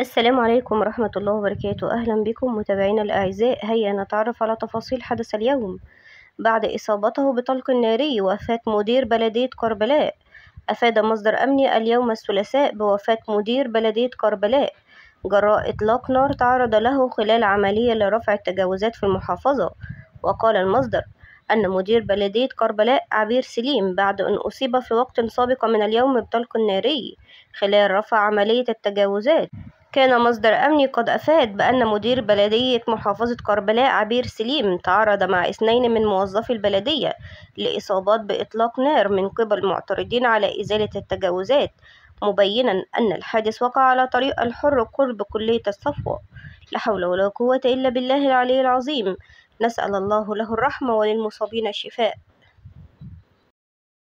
السلام عليكم ورحمة الله وبركاته أهلا بكم متابعينا الأعزاء هيا نتعرف على تفاصيل حدث اليوم بعد إصابته بطلق ناري وفاة مدير بلدية كربلاء أفاد مصدر أمني اليوم الثلاثاء بوفاة مدير بلدية كربلاء جراء إطلاق نار تعرض له خلال عملية لرفع التجاوزات في المحافظة وقال المصدر أن مدير بلدية كربلاء عبير سليم بعد أن أصيب في وقت سابق من اليوم بطلق ناري خلال رفع عملية التجاوزات كان مصدر أمني قد أفاد بأن مدير بلدية محافظة كربلاء عبير سليم تعرض مع اثنين من موظفي البلدية لإصابات بإطلاق نار من قبل معترضين على إزالة التجاوزات مبينا أن الحادث وقع على طريق الحر قرب كلية الصفوة لا حول ولا قوة إلا بالله العلي العظيم نسأل الله له الرحمة وللمصابين الشفاء